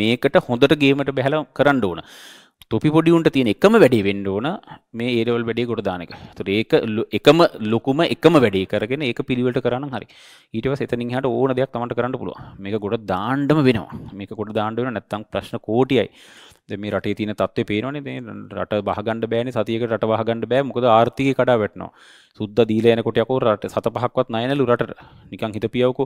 මේකට හොඳට ගේමට බැහල කරන්න ඕන තොපි පොඩිවුන්ට තියෙන එකම වැඩි වෙන්න ඕන මේ ඒරවල් වැඩේ ගොඩ දානක තුර ඒක එකම ලොකුම එකම වැඩි කරගෙන ඒක පිළිවට කරන්න හරි ඊටව සතනින් හට ඕන දෙයක් තමට කරන්න පුළුව මේක ගොඩ දාණ්ඩම වෙනවා මේක ගොඩ දාණ්ඩ වෙන නැත්තං ප්‍රශ්න කෝටියයි මේ රටේ තින තත්ව පේනවන රට බහගණඩ බෑන සතියක රට වහගණඩ බෑ මොකද ආර්ථික කඩා වැටනවා සුද්ද දීලයනකොටයකෝ රට සත පහක්වත් නයනලු රට නිකං හිත පියවකු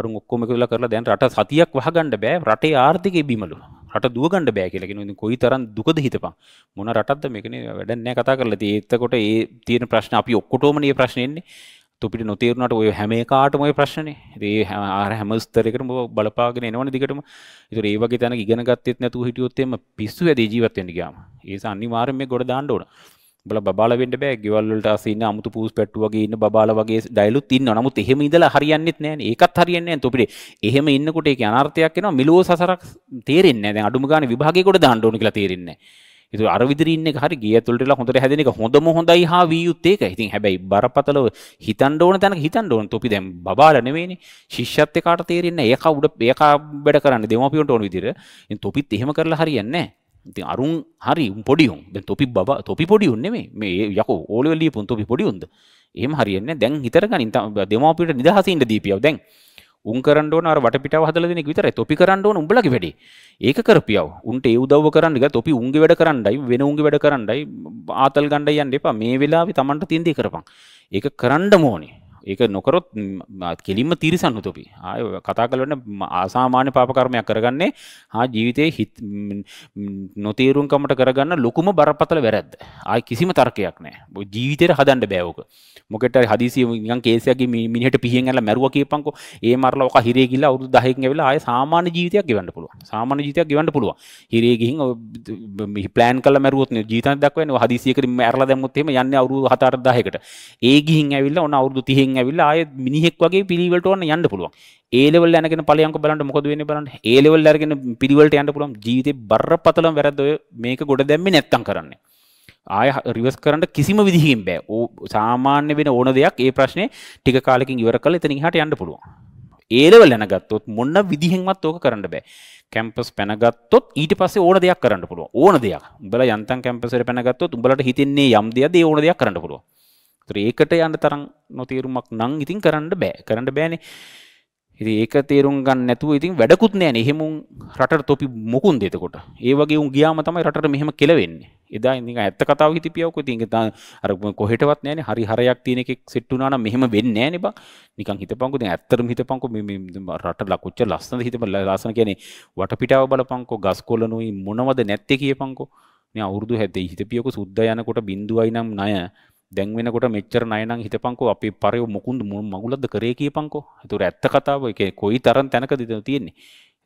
අරු ඔක්කොම කියලා කරලා දැන් රට සතියක් වහගණඩ බෑ රටේ ආර්ථික බිමලු රට දුවගණඩ බෑ කියලගෙන කොයි තරන් දුකද හිතපා මොන රටත්ද මේකන වැඩනෑ කතා කරලා ඒත්තකොට ඒ තියෙන ප්‍රශ්න අපි ඔක්කොටෝමනය ප්‍රශ්නයන්නේ තුපිට නොතේරුණට ඔය හැම කාටම ඔය ප්‍රශ්නේ ඒ ආර හැම ස්තරයකටම බලපාගෙන එනවනේ දිගටම. ඒතර ඒ වගේ තැනක ඉගෙන ගත්තෙත් නැතුව හිටියොත් එimhe පිස්සු වැඩි ජීවත් වෙන්න ගියාම. ඒස අනිවාර්යෙන් මේ ගොඩ දාන්න ඕන. බල බබාලා වෙන්න බෑ. ගෙවල් වලට ආස ඉන්න 아무තු පූස් පැට්ටු වගේ ඉන්න බබාලා වගේ ඩයලුත් ඉන්නවා. නමුත් එහෙම ඉඳලා හරියන්නේත් නෑනේ. ඒකත් හරියන්නේ නෑ තුපිට. එහෙම ඉන්නකොට ඒකේ අනර්ථයක් එනවා. මිලෝ සසරක් තේරෙන්නේ නෑ. දැන් අඩුම ගානේ විභාගේ ගොඩ දාන්න ඕන කියලා තේරෙන්නේ නෑ. ඉතු අරවිදිරන්න හරි ගිය තුළටලා හොඳට හැදෙනක හොඳම හොඳයි හා වියයුත්තේක ඉතින් හැබැයි බරපතලව හිතන්ඩෝන තැන හිතන්ඩෝන තොපි දැම් බාල නෙවේනි ශිෂ්‍යත්්‍ය කාට තේරෙන්න ඒක උඩ ඒකා බඩ කරන්න දෙමපියොට ඕන විදිර තොපිත් එහෙම කරලා හරියන්න ඉතින් අරුන් හරි පොඩියුම් තොපි බ තොපි පොඩියුන් නෙේ මේ යකෝ ඕලවල්ලිය පුන් තොපි පොඩියුන්ද එහම හරින්න දැන් හිතරගනින් දෙමපිට නිදහසන්ට දීපියාව දැන් උන් කරන්න ඕන අර වටපිටාව හදලා දෙන එක විතරයි. තොපි කරන්න ඕන උඹලගේ වැඩේ. ඒක කරපියව. උන්ට ඒ උදව්ව කරන්න ගියා තොපි උන්ගේ වැඩ කරන්නයි වෙන උන්ගේ වැඩ කරන්නයි ආතල් ගණ්ඩ යන්න එපා. මේ වෙලාවේ Tamanට තියෙන දේ කරපන්. ඒක කරන්න ඕනේ. ඒක නොකරොත් කෙලින්ම තිරිසන් උතුපි ආය කතා කලවන්න ආසාමාන්‍ය පාපකර්මයක් කරගන්නේ හා ජීවිතය හිත් නොතේරුම්කමට කරගන්න ලොකුම බරපතල වැරැද්ද ආය කිසිම තර්කයක් නෑ ජීවිතයට හදන්ඩ බෑවක මොකට හදිසි කේසයගේ මිනිට පිහෙන් ඇල මැරුව කියපංකෝ ඒ මරල ක හිරේ ගිල්ල අවුදු දහෙක් වෙලා ආය සාමාන්‍ය ජීවිතයක් ගෙවන්න පුළුව සාමාන්‍ය ජීවිතයක් ගෙවන්න පුළුව හිරේ ගිහින් ප්ලෑන් කල මැරුවත් ජීතන දක්වන හදිසියකරින් ඇරලා දැමුත්හෙම යන්න අවරු හතර දහකට ඒ ගිහින් ඇවිල්ලා ඔන්න අවුදු තිහෙන් එතනින් ඇවිල්ලා ආයෙත් මිනිහෙක් වගේ පිළිවෙලට ඕන යන්න පුළුවන්. ඒ ලෙවල් යනගෙන ඵලයන්ක බලන්න මොකද වෙන්නේ බලන්න. ඒ ලෙවල් අරගෙන පිළිවෙලට යන්න පුළුවන්. ජීවිතේ බරපතලම වැරද්ද ඔය මේක ගොඩ දැම්මේ නැත්තම් කරන්නේ. ආය රිවස් කරන්න කිසිම විදිහකින් බෑ. ඕ සාමාන්‍ය වෙන ඕන දෙයක් ඒ ප්‍රශ්නේ ටික කාලෙකින් ඉවර කරලා එතනින් එහාට යන්න පුළුවන්. ඒ ලෙවල් යනගත්තොත් මොන විදිහෙන්වත් ඕක කරන්න බෑ. කැම්පස් පැනගත්තොත් ඊට පස්සේ ඕන දෙයක් කරන්න පුළුවන්. ඕන දෙයක්. උඹලා යන්තම් කැම්පස් වල පැනගත්තොත් උඹලට හිතෙන්නේ යම් දෙයක්ද ඒ ඕන දෙයක් කරන්න පුළුවන්. ඒකට යන්න තරම් නොතේරුමක් නං ඉතින් කරන්න බෑ කරන්න බෑනේ ඉති ඒක තේරුම් ගන්න නැතුව ඉතින් වැඩකුත් නෑන එහෙමුම් රට තොපි මොකුන් දෙතකොට ඒවගේ උන් ගියාම තමයි රට මෙහෙම කෙලවෙන්නේ එදා ඉදි ඇත්ත කතාව හිතිපියවක තින් ත අරම කොහටවත් නෑන හරි හරයක් තියෙනෙක් සිට්ටුනාන මෙහෙම වෙන්න ෑන බ නිකන් හිතපංකු ඇත්තරම හිතපංකු රට ලකුච්ච ලස්සන හිතම ලාසන කියනෙ වට පිටාව බලපංකෝ ගස්කොලනුයි මොනවද නැත්තේ කියපංකෝ අවුරදු හැතේ හිතපියක සුද්ද යනකොට බිඳුවයි නම් නය දැන් වෙනකොට මෙච්චර නයනම් හිතපංකෝ අපි පරයෝ මොකුන්ද මුළු මගුලක්ද කරේ කියපංකෝ. ඒතර ඇත්ත කතාව ඒක කොයි තරම් තැනකද තියෙන්නේ.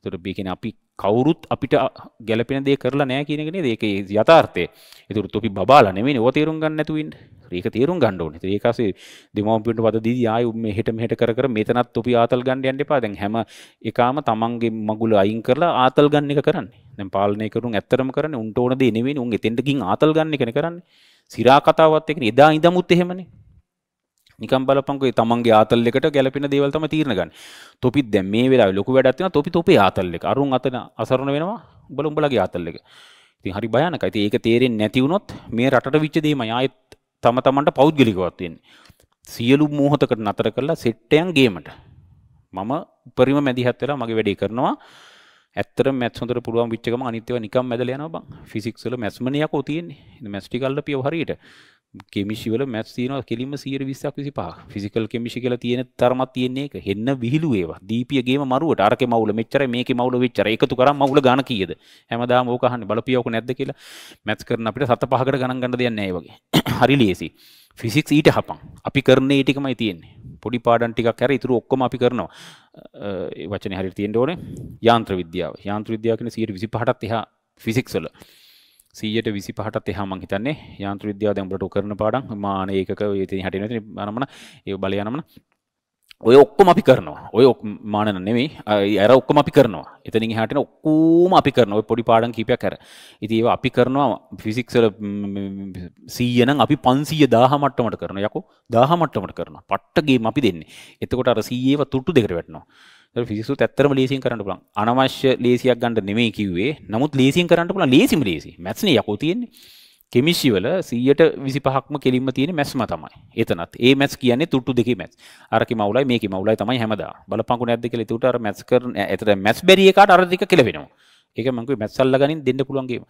ඒතර මේ කියන්නේ අපි කවුරුත් අපිට ගැළපෙන දේ කරලා නැහැ කියන එක නේද ඒකේ යථාර්ථය. ඒතර තොපි බබාලා නෙමෙයිනේ ඕවා තේරුම් ගන්න නැතුව ඉන්න. ඒක තේරුම් ගන්න ඕනේ. ඉතින් ඒක ASCII දෙමව්පියන්ට වද දීදී ආයෙ මෙහෙට මෙහෙට කර කර මෙතනත් තොපි ආතල් ගන්න යන්න එපා. දැන් හැම එකාම තමන්ගේ මගුල අයින් කරලා ආතල් ගන්න එක කරන්නේ. දැන් පාලනය කරුන් ඇත්තටම කරන්නේ උන්ට ඕන දේ නෙවෙයි උන් එතෙන්ට ගින් ආතල් ගන්න එකනේ කරන්නේ. සිරා කතාවත් එක්ක එදා ඉඳමුත් එහෙමනේ. නිකම් බලපංකෝ තමන්ගේ ආතල් එකට ගැලපෙන දේවල් තමයි තීරණ ගන්න. තොපිත් දැන් මේ වෙලාවේ ලොකු වැඩක් තියෙනවා තොපි තොපේ ආතල් එක. අරුන් අතන අසරණ වෙනවා. උඹලා උඹලගේ ආතල් එක. ඉතින් හරි භයානකයි. ඉතින් ඒක තේරෙන්නේ නැති වුණොත් මේ රටට විච්ච දේමයි ආයෙත් තම තමන්ට පෞද්ගලිකවත් වෙන්නේ. සියලු මෝහතකට නතර කරලා සෙට්ටයන් ගේමට. මම උපරිම මැදිහත් වෙලා මගේ වැඩේ කරනවා. ඇත්තට මැත් හොඳට පුළුවන් විච්චකම අනිත්‍යව නිකම් මැදල යනවා බං ෆිසික්ස් වල මැත්ස්ම නියකෝ තියෙන්නේ මැත්ස් ටික අල්ලලා පියව හරියට කෙමිෂි වල මැත්ස් තියෙනවා කෙලින්ම 120ක් 25ක් ෆිසිකල් කෙමිෂි කියලා තියෙන තරමක් තියෙන එක හෙන්න විහිළු ඒවා දීපිය ගේම මරුවට අරකේ මවුල මෙච්චරයි මේකේ මවුල මෙච්චරයි එකතු කරාම මවුල ගාන කීයද හැමදාම ඕක අහන්නේ බලපියවක නැද්ද කියලා මැත්ස් කරන අපිට සත පහකට ගණන් ගන්න දෙයක් නැහැ ඒ වගේ හරි ලේසි ෆිසික්ස් ඊට හපන් අපි කරන්නේ ඒ ටිකමයි තියෙන්නේ පොඩි පාඩන් ටිකක් හැර ඉතුරු ඔක්කොම අපි කරනවා වචන හරි තියෙන්න ඕනේ යාන්ත්‍ර විද්‍යාව යාන්ත්‍ර විද්‍යාව කියන්නේ 125ටත් එහා ෆිසික්ස් වල 100ට 25ටත් එහා මං හිතන්නේ යාන්ත්‍ර විද්‍යාව දැන් උඹලට කරන පාඩම් මාන ඒකක ඒ තියෙන හැටි නැති මනමන ඒ බලය යනමන ඔය ඔක්කොම අපි කරනවා ඔය මානන නෙවෙයි ඇර ඔක්කොම අපි කරනවා එතනින් හට ඔක්කූම අපි කරන ඔය පොඩි පාඩන් කීපයක් කර ඉති ඒ අපි කරනවා ෆිසික්සල සීයන අපි පන්සිය දාහමට්ටමට කරන යකු දාහමට්ටමට කරන පට්ටගේ අපි දෙන්නේ එතකොට අර සීඒව තුට්ටු දෙකට වැටනවා ෆිසිසු ඇත්තරම ලේසින් කරන්න පුලන් අනවශ්‍ය ලේසියක් ගන්න නෙමේ කිවේ නමුත් ලේසින් කරන්න පුලන් ලේසිම ලේසි මැත්න යකෝ තියෙන්නේ කෙමිශිවල සීයට විසි පහක්ම කෙලින්ම තියෙන මැස්ම තමයි එතනත් ඒ මැස් කියන්නේ තුට්ටු දෙක මැස් අරක මවලයි මේක මවලයි තමයි හැමදා බලපංකු නැද්ද කියලා තුට අර මැස් කරන එතන මැස් බැරි එකට අර දෙක කෙලවෙනවා ඒක මංකුවේ මැස්සල්ලා ගනින් දෙන්න පුළුවන් ගේම